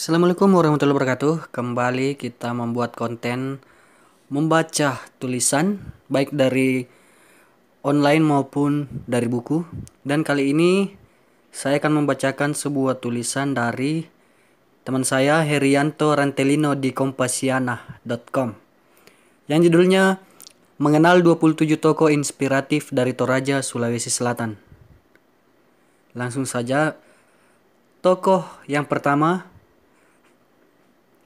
Assalamualaikum warahmatullahi wabarakatuh. Kembali kita membuat konten membaca tulisan baik dari online maupun dari buku. Dan kali ini saya akan membacakan sebuah tulisan dari teman saya Herianto Rantelino di kompasiana.com yang judulnya Mengenal 27 tokoh inspiratif dari Toraja, Sulawesi Selatan. Langsung saja, tokoh yang pertama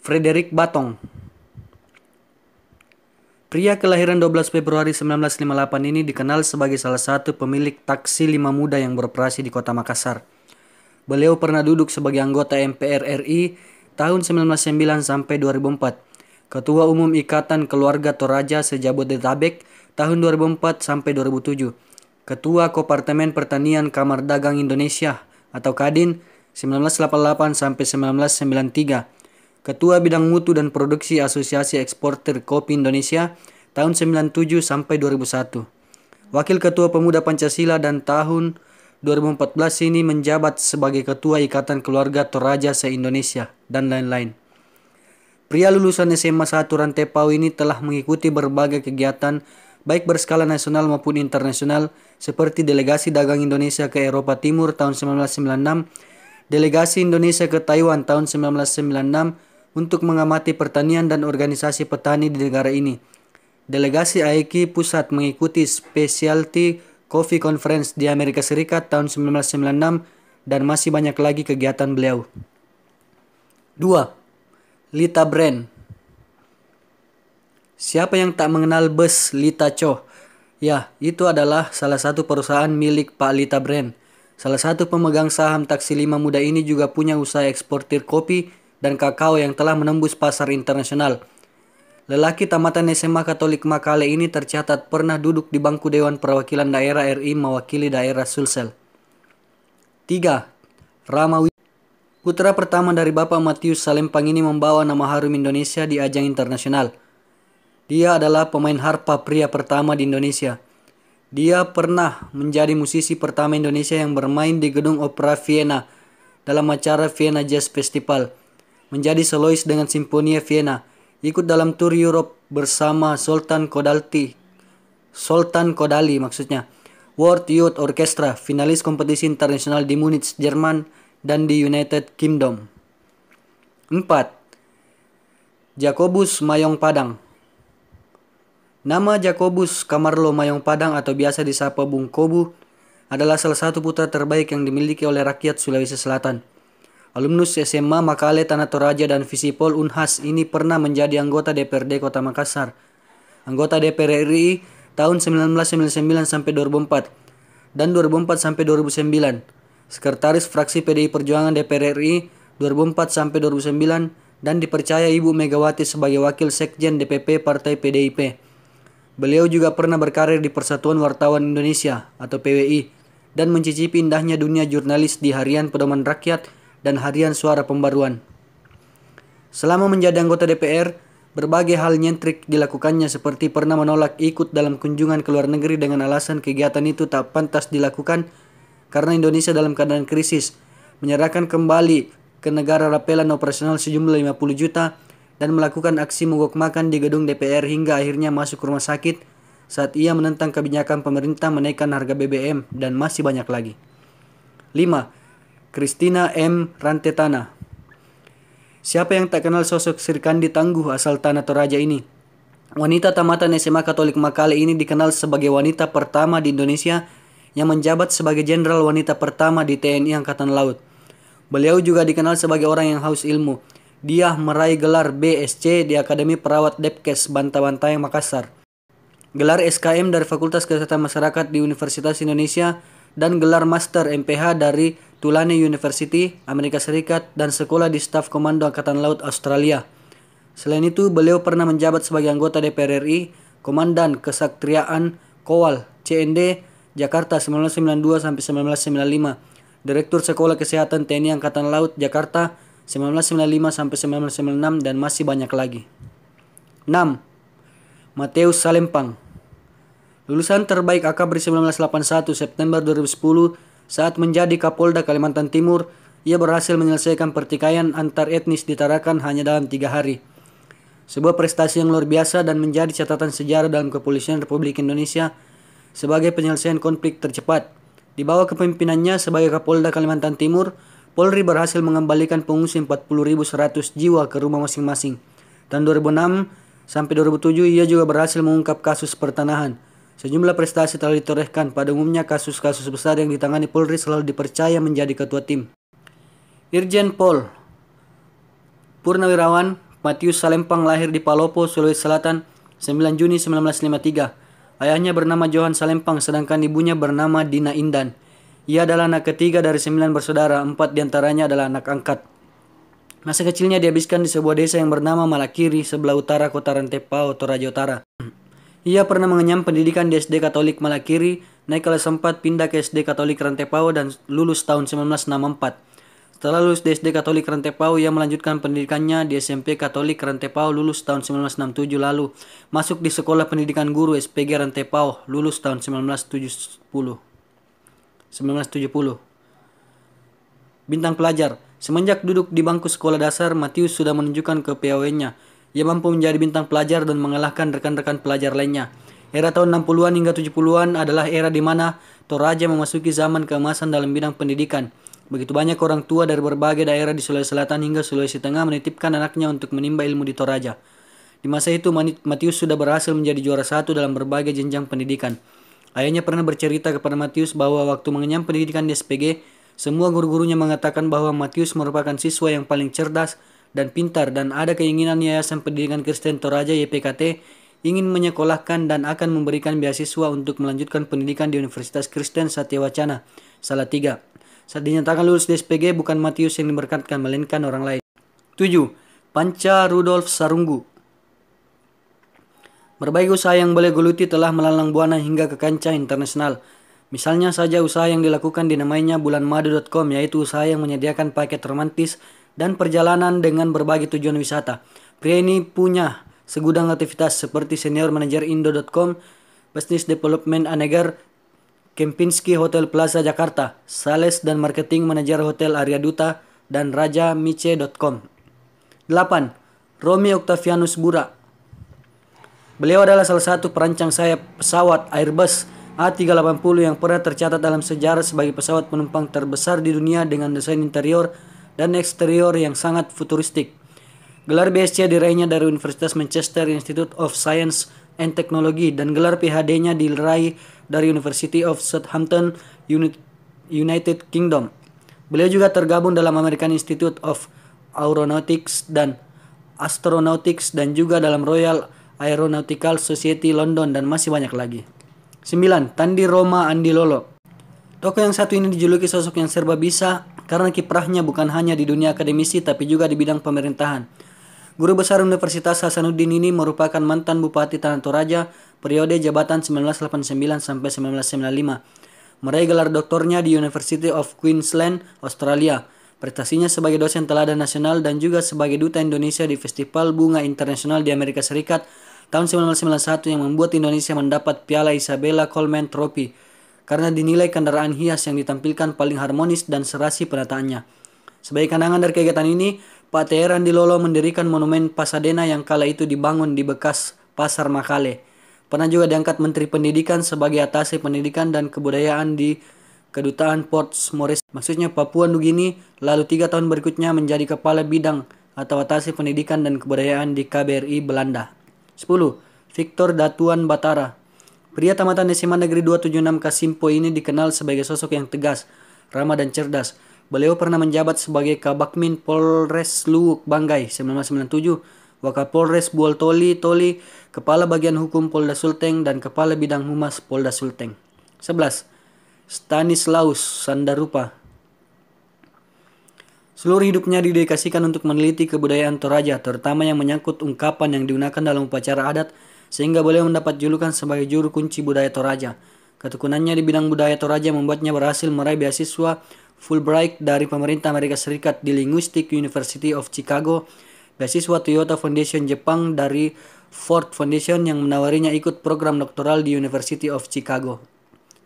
Frederick Batong. Pria kelahiran 12 Februari 1958 ini dikenal sebagai salah satu pemilik taksi lima muda yang beroperasi di kota Makassar. Beliau pernah duduk sebagai anggota MPR RI tahun 1909 sampai 2004, Ketua Umum Ikatan Keluarga Toraja Detabek tahun 2004 sampai 2007, Ketua Kopartemen Pertanian Kamar Dagang Indonesia atau Kadin 1988 sampai 1993, Ketua Bidang Mutu dan Produksi Asosiasi Ter Kopi Indonesia tahun 97 sampai 2001. Wakil Ketua Pemuda Pancasila dan tahun 2014 ini menjabat sebagai Ketua Ikatan Keluarga Toraja se-Indonesia dan lain-lain. Pria lulusan SMA 1 Rantepau ini telah mengikuti berbagai kegiatan baik berskala nasional maupun internasional seperti delegasi dagang Indonesia ke Eropa Timur tahun 1996, delegasi Indonesia ke Taiwan tahun 1996, untuk mengamati pertanian dan organisasi petani di negara ini. Delegasi AIKI Pusat mengikuti Specialty Coffee Conference di Amerika Serikat tahun 1996 dan masih banyak lagi kegiatan beliau. 2. Lita Brand Siapa yang tak mengenal bus Lita Cho? Ya, itu adalah salah satu perusahaan milik Pak Lita Brand. Salah satu pemegang saham taksi lima muda ini juga punya usaha eksportir kopi dan kakao yang telah menembus pasar internasional. Lelaki tamatan SMA Katolik Makale ini tercatat pernah duduk di bangku Dewan Perwakilan Daerah RI mewakili daerah Sulsel. 3. Rama Putra pertama dari Bapak Matius Salempang ini membawa nama harum Indonesia di ajang internasional. Dia adalah pemain harpa pria pertama di Indonesia. Dia pernah menjadi musisi pertama Indonesia yang bermain di Gedung Opera Vienna dalam acara Vienna Jazz Festival menjadi solois dengan Simfonia Vienna, ikut dalam tur Europe bersama Sultan Kodalti. Sultan Kodali maksudnya. World Youth Orchestra, finalis kompetisi internasional di Munich, Jerman, dan di United Kingdom. 4. Jacobus Mayong Padang Nama Jacobus Kamarlo Mayong Padang atau biasa disapa Bung Kobu adalah salah satu putra terbaik yang dimiliki oleh rakyat Sulawesi Selatan – Alumnus SMA Makale Tanah Toraja dan Visipol Unhas ini pernah menjadi anggota DPRD Kota Makassar. Anggota DPR RI tahun 1999 sampai 2004 dan 2004 sampai 2009. Sekretaris fraksi PDI Perjuangan DPR RI 2004 sampai 2009 dan dipercaya Ibu Megawati sebagai wakil sekjen DPP Partai PDIP. Beliau juga pernah berkarir di Persatuan Wartawan Indonesia atau PWI dan mencicipi indahnya dunia jurnalis di Harian Pedoman Rakyat dan harian suara pembaruan. Selama menjadi anggota DPR, berbagai hal nyentrik dilakukannya seperti pernah menolak ikut dalam kunjungan ke luar negeri dengan alasan kegiatan itu tak pantas dilakukan karena Indonesia dalam keadaan krisis, menyerahkan kembali ke negara rapelan operasional sejumlah 50 juta dan melakukan aksi mogok makan di gedung DPR hingga akhirnya masuk rumah sakit saat ia menentang kebijakan pemerintah menaikkan harga BBM dan masih banyak lagi. 5. Christina M. Rantetana. Siapa yang tak kenal sosok Kandi Tangguh asal Tanah Toraja ini? Wanita tamatan SMA Katolik Makale ini dikenal sebagai wanita pertama di Indonesia yang menjabat sebagai jenderal wanita pertama di TNI Angkatan Laut. Beliau juga dikenal sebagai orang yang haus ilmu. Dia meraih gelar BSC di Akademi Perawat Depkes bantah yang Makassar. Gelar SKM dari Fakultas Kesehatan Masyarakat di Universitas Indonesia dan gelar Master MPH dari Tulane University, Amerika Serikat, dan sekolah di staf Komando Angkatan Laut Australia. Selain itu, beliau pernah menjabat sebagai anggota DPR RI, Komandan Kesatriaan Kowal, CND, Jakarta 1992-1995, Direktur Sekolah Kesehatan TNI Angkatan Laut Jakarta 1995-1996, dan masih banyak lagi. 6. Mateus Salempang Lulusan terbaik AKBRI 1981 September 2010 saat menjadi Kapolda Kalimantan Timur, ia berhasil menyelesaikan pertikaian antar etnis di Tarakan hanya dalam tiga hari. Sebuah prestasi yang luar biasa dan menjadi catatan sejarah dalam kepolisian Republik Indonesia sebagai penyelesaian konflik tercepat. Di bawah kepemimpinannya sebagai Kapolda Kalimantan Timur, Polri berhasil mengembalikan pengungsi 40.100 jiwa ke rumah masing-masing. Tahun 2006 sampai 2007 ia juga berhasil mengungkap kasus pertanahan. Sejumlah prestasi telah ditorehkan, pada umumnya kasus-kasus besar yang ditangani Polri selalu dipercaya menjadi ketua tim. Irjen Pol Purnawirawan Matius Salempang lahir di Palopo, Sulawesi Selatan 9 Juni 1953. Ayahnya bernama Johan Salempang sedangkan ibunya bernama Dina Indan. Ia adalah anak ketiga dari sembilan bersaudara, empat diantaranya adalah anak angkat. Masa kecilnya dihabiskan di sebuah desa yang bernama Malakiri, sebelah utara kota Rantepao, Toraja Utara. Ia pernah mengenyam pendidikan di SD Katolik Malakiri, naik kalau sempat pindah ke SD Katolik Rantepao dan lulus tahun 1964. Setelah lulus di SD Katolik Rantepao, ia melanjutkan pendidikannya di SMP Katolik Rantepao lulus tahun 1967 lalu, masuk di Sekolah Pendidikan Guru SPG Rantepao lulus tahun 1970. 1970. Bintang pelajar, semenjak duduk di bangku sekolah dasar, Matius sudah menunjukkan ke PAW-nya ia mampu menjadi bintang pelajar dan mengalahkan rekan-rekan pelajar lainnya. Era tahun 60-an hingga 70-an adalah era di mana Toraja memasuki zaman keemasan dalam bidang pendidikan. Begitu banyak orang tua dari berbagai daerah di Sulawesi Selatan hingga Sulawesi Tengah menitipkan anaknya untuk menimba ilmu di Toraja. Di masa itu, Matius sudah berhasil menjadi juara satu dalam berbagai jenjang pendidikan. Ayahnya pernah bercerita kepada Matius bahwa waktu mengenyam pendidikan di SPG, semua guru-gurunya mengatakan bahwa Matius merupakan siswa yang paling cerdas dan pintar dan ada keinginan Yayasan Pendidikan Kristen Toraja YPKT ingin menyekolahkan dan akan memberikan beasiswa untuk melanjutkan pendidikan di Universitas Kristen Satya Wacana, tiga. Saat dinyatakan lulus DSPG bukan Matius yang diberkatkan, melainkan orang lain. 7. Panca Rudolf Sarunggu Berbagai usaha yang boleh guluti telah melalang buana hingga ke kancah internasional. Misalnya saja usaha yang dilakukan dinamainya bulanmadu.com yaitu usaha yang menyediakan paket romantis dan perjalanan dengan berbagai tujuan wisata. Pria ini punya segudang aktivitas seperti senior manager indo.com, business development Anegar, Kempinski Hotel Plaza Jakarta, sales dan marketing manager Hotel Arya Duta, dan Raja Mice.com. 8. Romi Octavianus Bura Beliau adalah salah satu perancang sayap pesawat Airbus A380 yang pernah tercatat dalam sejarah sebagai pesawat penumpang terbesar di dunia dengan desain interior dan eksterior yang sangat futuristik. Gelar BSc diraihnya dari Universitas Manchester Institute of Science and Technology dan gelar PhD-nya diraih dari University of Southampton, United Kingdom. Beliau juga tergabung dalam American Institute of Aeronautics dan Astronautics dan juga dalam Royal Aeronautical Society London dan masih banyak lagi. 9. Tandi Roma Andilolo Tokoh yang satu ini dijuluki sosok yang serba bisa karena kiprahnya bukan hanya di dunia akademisi tapi juga di bidang pemerintahan. Guru besar Universitas Hasanuddin ini merupakan mantan Bupati Tanah Toraja periode jabatan 1989 sampai 1995. Meraih gelar doktornya di University of Queensland, Australia. Prestasinya sebagai dosen teladan nasional dan juga sebagai duta Indonesia di Festival Bunga Internasional di Amerika Serikat tahun 1991 yang membuat Indonesia mendapat Piala Isabella Coleman Trophy karena dinilai kendaraan hias yang ditampilkan paling harmonis dan serasi penataannya. Sebagai kenangan dari kegiatan ini, Pak Teheran lolo mendirikan monumen Pasadena yang kala itu dibangun di bekas Pasar Makale. Pernah juga diangkat Menteri Pendidikan sebagai atasi pendidikan dan kebudayaan di Kedutaan Port Morris, maksudnya Papua Nugini, lalu tiga tahun berikutnya menjadi Kepala Bidang atau atasi Pendidikan dan Kebudayaan di KBRI Belanda. 10. Victor Datuan Batara Pria tamatan SMA Negeri 276 Kasimpo ini dikenal sebagai sosok yang tegas, ramah dan cerdas. Beliau pernah menjabat sebagai Kabakmin Polres Luwuk Banggai 1997, Wakapolres Buol Toli, Kepala Bagian Hukum Polda Sulteng dan Kepala Bidang Humas Polda Sulteng. 11. Stanislaus Sandarupa Seluruh hidupnya didedikasikan untuk meneliti kebudayaan Toraja, terutama yang menyangkut ungkapan yang digunakan dalam upacara adat sehingga beliau mendapat julukan sebagai juru kunci budaya Toraja. Ketekunannya di bidang budaya Toraja membuatnya berhasil meraih beasiswa Fulbright dari pemerintah Amerika Serikat di Linguistic University of Chicago, beasiswa Toyota Foundation Jepang dari Ford Foundation yang menawarinya ikut program doktoral di University of Chicago.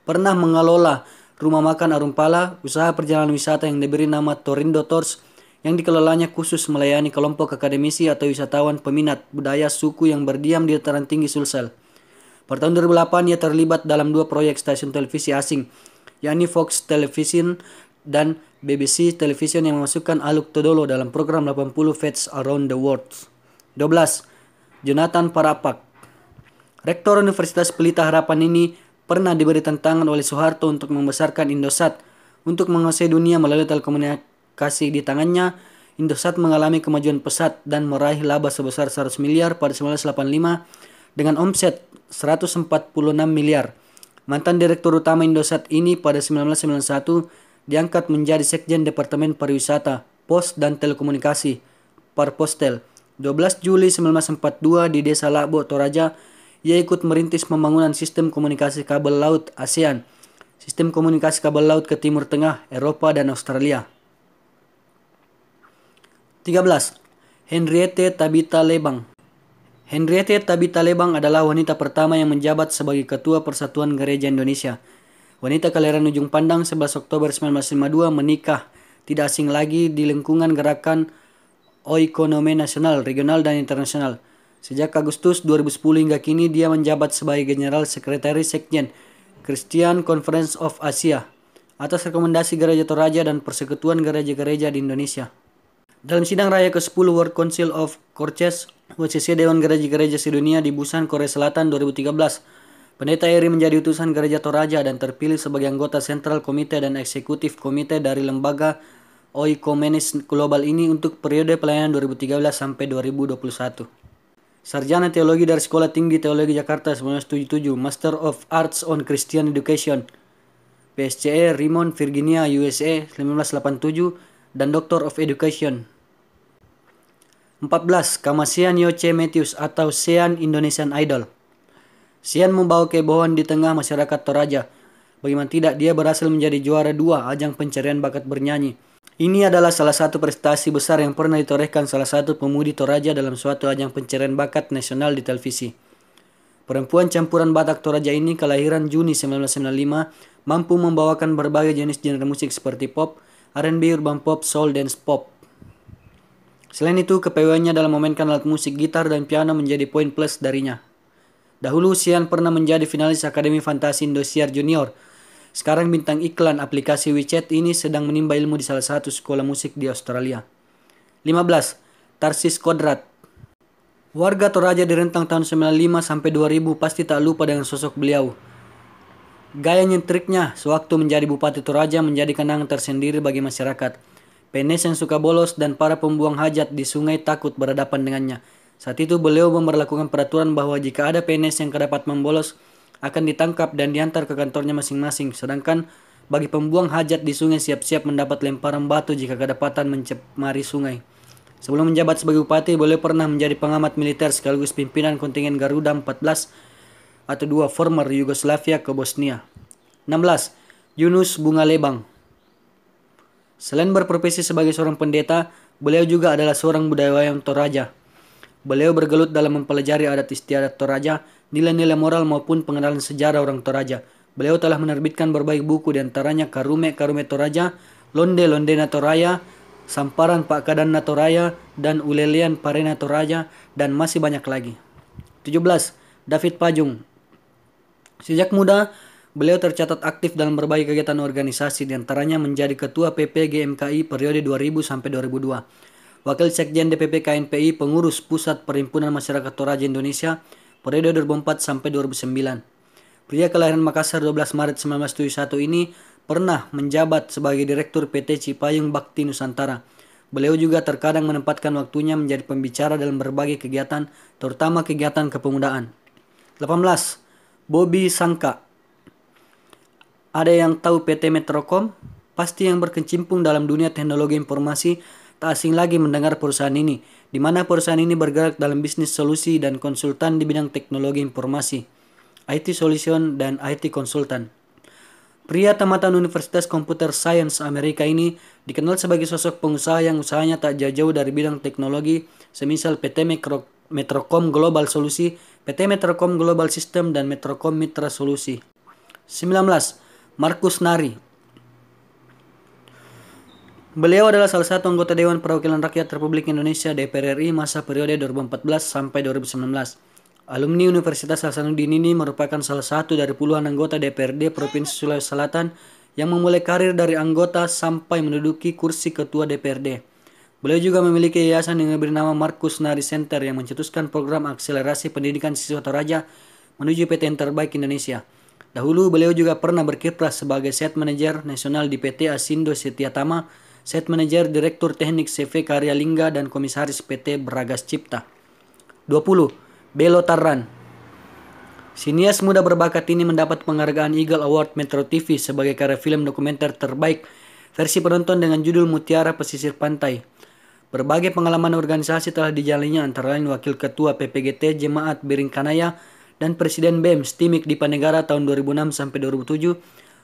Pernah mengelola rumah makan Arumpala, usaha perjalanan wisata yang diberi nama Torindo Tours, yang dikelolanya khusus melayani kelompok akademisi atau wisatawan peminat budaya suku yang berdiam di dataran tinggi Sulsel. Pada tahun 2008 ia terlibat dalam dua proyek stasiun televisi asing, yakni Fox Television dan BBC Television yang memasukkan Aluk Todolo dalam program 80 Fates Around the World. 12. Jonathan Parapak Rektor Universitas Pelita Harapan ini pernah diberi tantangan oleh Soeharto untuk membesarkan Indosat untuk menguasai dunia melalui telekomunikasi kasih di tangannya, Indosat mengalami kemajuan pesat dan meraih laba sebesar 100 miliar pada 1985 dengan omset 146 miliar. Mantan Direktur Utama Indosat ini pada 1991 diangkat menjadi Sekjen Departemen Pariwisata, Pos dan Telekomunikasi, Parpostel. 12 Juli 1942 di Desa Labo, Toraja, ia ikut merintis pembangunan sistem komunikasi kabel laut ASEAN, sistem komunikasi kabel laut ke Timur Tengah, Eropa, dan Australia. 13. Henriette Tabita Lebang Henriette Tabita Lebang adalah wanita pertama yang menjabat sebagai Ketua Persatuan Gereja Indonesia. Wanita kelahiran Ujung Pandang 11 Oktober 1952 menikah tidak asing lagi di lingkungan gerakan Oikonome Nasional, Regional, dan Internasional. Sejak Agustus 2010 hingga kini dia menjabat sebagai General Sekretaris Sekjen Christian Conference of Asia atas rekomendasi Gereja Toraja dan Persekutuan Gereja-Gereja di Indonesia. Dalam sidang raya ke-10 World Council of Churches WCC Dewan Gereja-Gereja Sedunia di Busan, Korea Selatan 2013, Pendeta Eri menjadi utusan Gereja Toraja dan terpilih sebagai anggota Central Komite dan Eksekutif Komite dari lembaga Oikomenis Global ini untuk periode pelayanan 2013 sampai 2021. Sarjana Teologi dari Sekolah Tinggi Teologi Jakarta 1977, Master of Arts on Christian Education, PSCE Rimon Virginia USA 1987, dan Doctor of Education 14. Kamasian Yoce Matthews atau Sean Indonesian Idol Sean membawa kebohongan di tengah masyarakat Toraja. Bagaimana tidak, dia berhasil menjadi juara dua ajang pencarian bakat bernyanyi. Ini adalah salah satu prestasi besar yang pernah ditorehkan salah satu pemudi Toraja dalam suatu ajang pencarian bakat nasional di televisi. Perempuan campuran Batak Toraja ini kelahiran Juni 1995 mampu membawakan berbagai jenis genre musik seperti pop, R&B, urban pop, soul, dance pop, Selain itu, kepewanya dalam memainkan alat musik gitar dan piano menjadi poin plus darinya. Dahulu, Sian pernah menjadi finalis Akademi Fantasi Indosiar Junior. Sekarang bintang iklan aplikasi WeChat ini sedang menimba ilmu di salah satu sekolah musik di Australia. 15. Tarsis Kodrat Warga Toraja di rentang tahun 95 sampai 2000 pasti tak lupa dengan sosok beliau. Gaya nyentriknya sewaktu menjadi Bupati Toraja menjadi kenangan tersendiri bagi masyarakat. Penes yang suka bolos dan para pembuang hajat di sungai takut berhadapan dengannya. Saat itu beliau memperlakukan peraturan bahwa jika ada penes yang dapat membolos, akan ditangkap dan diantar ke kantornya masing-masing. Sedangkan bagi pembuang hajat di sungai siap-siap mendapat lemparan batu jika kedapatan mencemari sungai. Sebelum menjabat sebagai bupati, beliau pernah menjadi pengamat militer sekaligus pimpinan kontingen Garuda 14 atau dua former Yugoslavia ke Bosnia. 16. Yunus Bunga Lebang Selain berprofesi sebagai seorang pendeta, beliau juga adalah seorang budayawan Toraja. Beliau bergelut dalam mempelajari adat istiadat Toraja, nilai-nilai moral maupun pengenalan sejarah orang Toraja. Beliau telah menerbitkan berbagai buku diantaranya Karume Karume Toraja, Londe londe natoraya, Samparan Pak Kadan Natoraya, dan Ulelian pare natoraja dan masih banyak lagi. 17. David Pajung Sejak muda, Beliau tercatat aktif dalam berbagai kegiatan organisasi, diantaranya menjadi Ketua PP GMKI periode 2000 sampai 2002, Wakil Sekjen DPP KNPI, pengurus Pusat Perhimpunan Masyarakat Toraja Indonesia periode 2004 sampai 2009. Pria kelahiran Makassar 12 Maret 1971 ini pernah menjabat sebagai Direktur PT Cipayung Bakti Nusantara. Beliau juga terkadang menempatkan waktunya menjadi pembicara dalam berbagai kegiatan, terutama kegiatan kepemudaan. 18. Bobby Sangka ada yang tahu PT Metrocom? Pasti yang berkecimpung dalam dunia teknologi informasi tak asing lagi mendengar perusahaan ini, di mana perusahaan ini bergerak dalam bisnis solusi dan konsultan di bidang teknologi informasi, IT solution dan IT konsultan. Pria tamatan Universitas Computer Science Amerika ini dikenal sebagai sosok pengusaha yang usahanya tak jauh-jauh dari bidang teknologi, semisal PT Metro Metrocom Global Solusi, PT Metrocom Global System, dan Metrocom Mitra Solusi. 19. Markus Nari. Beliau adalah salah satu anggota Dewan Perwakilan Rakyat Republik Indonesia DPR RI masa periode 2014 sampai 2019. Alumni Universitas Hasanuddin ini merupakan salah satu dari puluhan anggota DPRD Provinsi Sulawesi Selatan yang memulai karir dari anggota sampai menduduki kursi ketua DPRD. Beliau juga memiliki yayasan yang bernama Markus Nari Center yang mencetuskan program akselerasi pendidikan siswa Toraja menuju PTN terbaik Indonesia. Dahulu beliau juga pernah berkiprah sebagai set manager nasional di PT Asindo Setiatama, set manager Direktur Teknik CV Karya Lingga dan Komisaris PT Beragas Cipta. 20. Belo Tarran Sinias muda berbakat ini mendapat penghargaan Eagle Award Metro TV sebagai karya film dokumenter terbaik versi penonton dengan judul Mutiara Pesisir Pantai. Berbagai pengalaman organisasi telah dijalaninya antara lain Wakil Ketua PPGT Jemaat Biringkanaya, Kanaya, dan Presiden BEM Stimik di Panegara tahun 2006 sampai 2007,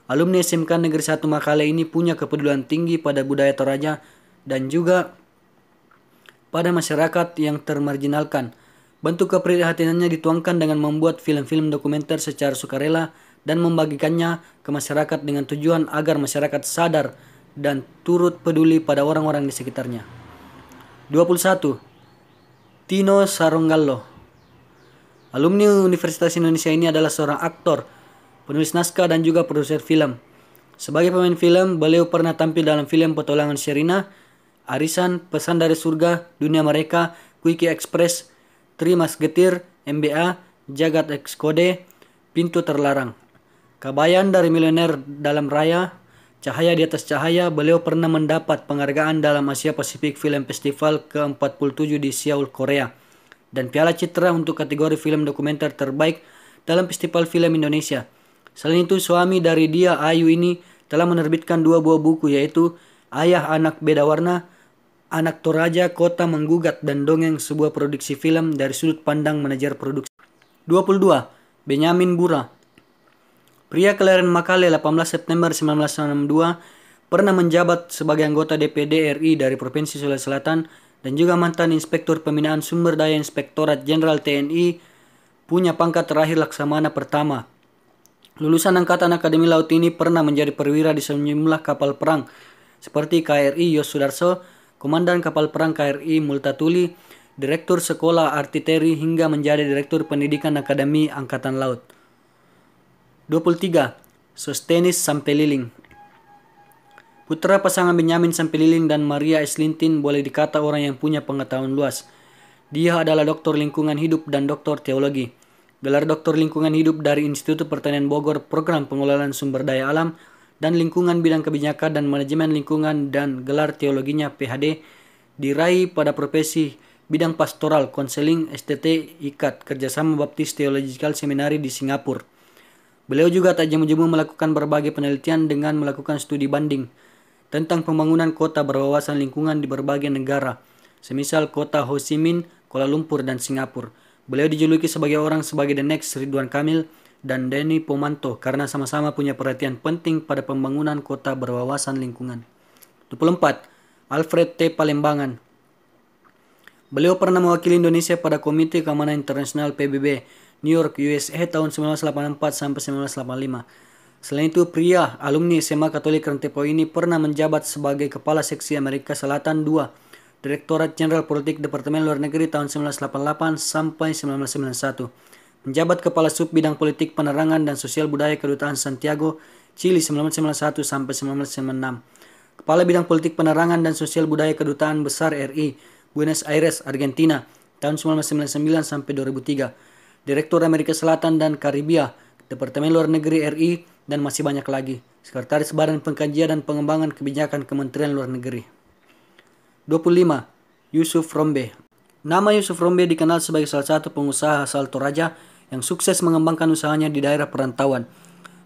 alumni SMK Negeri 1 Makale ini punya kepedulian tinggi pada budaya Toraja dan juga pada masyarakat yang termarginalkan. Bentuk keprihatinannya dituangkan dengan membuat film-film dokumenter secara sukarela dan membagikannya ke masyarakat dengan tujuan agar masyarakat sadar dan turut peduli pada orang-orang di sekitarnya. 21. Tino Saronggallo Alumni Universitas Indonesia ini adalah seorang aktor, penulis naskah dan juga produser film. Sebagai pemain film, beliau pernah tampil dalam film Petualangan Sherina, Arisan, Pesan dari Surga, Dunia Mereka, Quickie Express, Tri Mas Getir, MBA, Jagat Ekskode, Pintu Terlarang. Kabayan dari Milioner Dalam Raya, Cahaya di atas Cahaya, beliau pernah mendapat penghargaan dalam Asia Pacific Film Festival ke-47 di Seoul, Korea dan Piala Citra untuk kategori film dokumenter terbaik dalam Festival Film Indonesia. Selain itu, suami dari dia, Ayu ini, telah menerbitkan dua buah buku yaitu Ayah Anak Beda Warna, Anak Toraja Kota Menggugat dan Dongeng sebuah produksi film dari sudut pandang manajer produksi. 22. Benyamin Bura Pria kelahiran Makale 18 September 1962 pernah menjabat sebagai anggota DPD RI dari Provinsi Sulawesi Selatan dan juga mantan Inspektur Pembinaan Sumber Daya Inspektorat Jenderal TNI punya pangkat terakhir Laksamana pertama. Lulusan Angkatan Akademi Laut ini pernah menjadi perwira di sejumlah kapal perang seperti KRI Yosudarso, Komandan Kapal Perang KRI Multatuli, Direktur Sekolah Artiteri hingga menjadi Direktur Pendidikan Akademi Angkatan Laut. 23. Sustenis Sampeliling Putra pasangan Benyamin Sampililin dan Maria Eslintin boleh dikata orang yang punya pengetahuan luas. Dia adalah doktor lingkungan hidup dan doktor teologi. Gelar doktor lingkungan hidup dari Institut Pertanian Bogor Program Pengelolaan Sumber Daya Alam dan Lingkungan Bidang Kebijakan dan Manajemen Lingkungan dan gelar teologinya PhD diraih pada profesi bidang pastoral, konseling, STT, ikat, kerjasama Baptis Teologikal Seminari di Singapura. Beliau juga tak jemu-jemu melakukan berbagai penelitian dengan melakukan studi banding tentang pembangunan kota berwawasan lingkungan di berbagai negara, semisal kota Ho Chi Minh, Kuala Lumpur, dan Singapura. Beliau dijuluki sebagai orang sebagai The Next Ridwan Kamil dan Denny Pomanto karena sama-sama punya perhatian penting pada pembangunan kota berwawasan lingkungan. 24. Alfred T. Palembangan Beliau pernah mewakili Indonesia pada Komite Keamanan Internasional PBB New York, USA tahun 1984 sampai 1985. Selain itu, pria alumni SMA Katolik Rentepo ini pernah menjabat sebagai Kepala Seksi Amerika Selatan II, Direktorat Jenderal Politik Departemen Luar Negeri tahun 1988 sampai 1991. Menjabat Kepala Sub Bidang Politik Penerangan dan Sosial Budaya Kedutaan Santiago, Chile 1991 sampai 1996. Kepala Bidang Politik Penerangan dan Sosial Budaya Kedutaan Besar RI, Buenos Aires, Argentina tahun 1999 sampai 2003. Direktur Amerika Selatan dan Karibia Departemen Luar Negeri RI, dan masih banyak lagi. Sekretaris Badan Pengkajian dan Pengembangan Kebijakan Kementerian Luar Negeri. 25. Yusuf Rombe Nama Yusuf Rombe dikenal sebagai salah satu pengusaha asal Toraja yang sukses mengembangkan usahanya di daerah perantauan.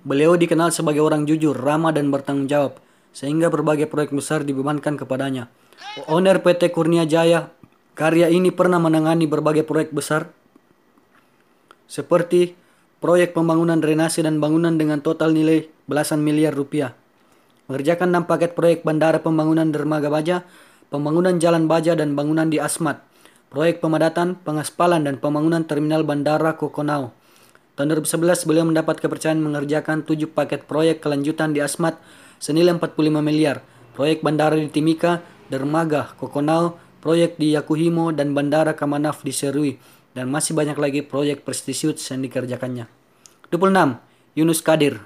Beliau dikenal sebagai orang jujur, ramah, dan bertanggung jawab, sehingga berbagai proyek besar dibebankan kepadanya. Owner PT Kurnia Jaya, karya ini pernah menangani berbagai proyek besar seperti proyek pembangunan drenase dan bangunan dengan total nilai belasan miliar rupiah. Mengerjakan 6 paket proyek bandara pembangunan dermaga baja, pembangunan jalan baja dan bangunan di Asmat, proyek pemadatan, pengaspalan dan pembangunan terminal bandara Kokonau. Tahun 2011 beliau mendapat kepercayaan mengerjakan 7 paket proyek kelanjutan di Asmat senilai 45 miliar, proyek bandara di Timika, dermaga Kokonau, proyek di Yakuhimo dan bandara Kamanaf di Serui dan masih banyak lagi proyek prestisius yang dikerjakannya. 26. Yunus Kadir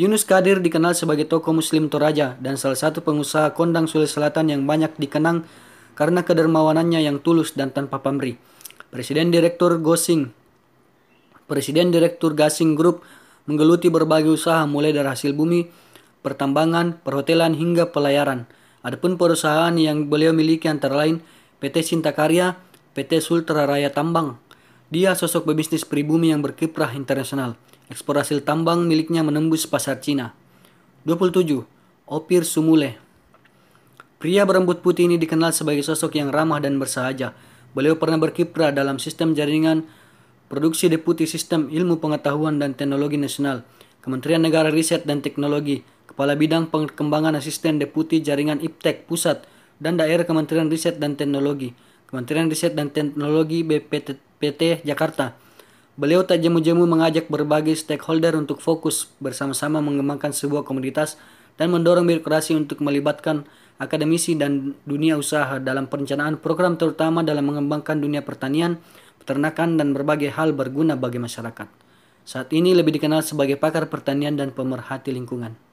Yunus Kadir dikenal sebagai tokoh muslim Toraja dan salah satu pengusaha kondang Sulawesi Selatan yang banyak dikenang karena kedermawanannya yang tulus dan tanpa pamrih. Presiden Direktur Gosing Presiden Direktur Gasing Group menggeluti berbagai usaha mulai dari hasil bumi, pertambangan, perhotelan hingga pelayaran. Adapun perusahaan yang beliau miliki antara lain PT Sinta Karya, PT Sultra Raya Tambang. Dia sosok pebisnis pribumi yang berkiprah internasional. Ekspor hasil tambang miliknya menembus pasar Cina. 27. Opir Sumule Pria berambut putih ini dikenal sebagai sosok yang ramah dan bersahaja. Beliau pernah berkiprah dalam sistem jaringan produksi deputi sistem ilmu pengetahuan dan teknologi nasional, Kementerian Negara Riset dan Teknologi, Kepala Bidang Pengembangan Asisten Deputi Jaringan IPTEK Pusat, dan Daerah Kementerian Riset dan Teknologi. Kementerian Riset dan Teknologi BPPT Jakarta. Beliau tak jemu-jemu mengajak berbagai stakeholder untuk fokus bersama-sama mengembangkan sebuah komunitas dan mendorong birokrasi untuk melibatkan akademisi dan dunia usaha dalam perencanaan program terutama dalam mengembangkan dunia pertanian, peternakan, dan berbagai hal berguna bagi masyarakat. Saat ini lebih dikenal sebagai pakar pertanian dan pemerhati lingkungan.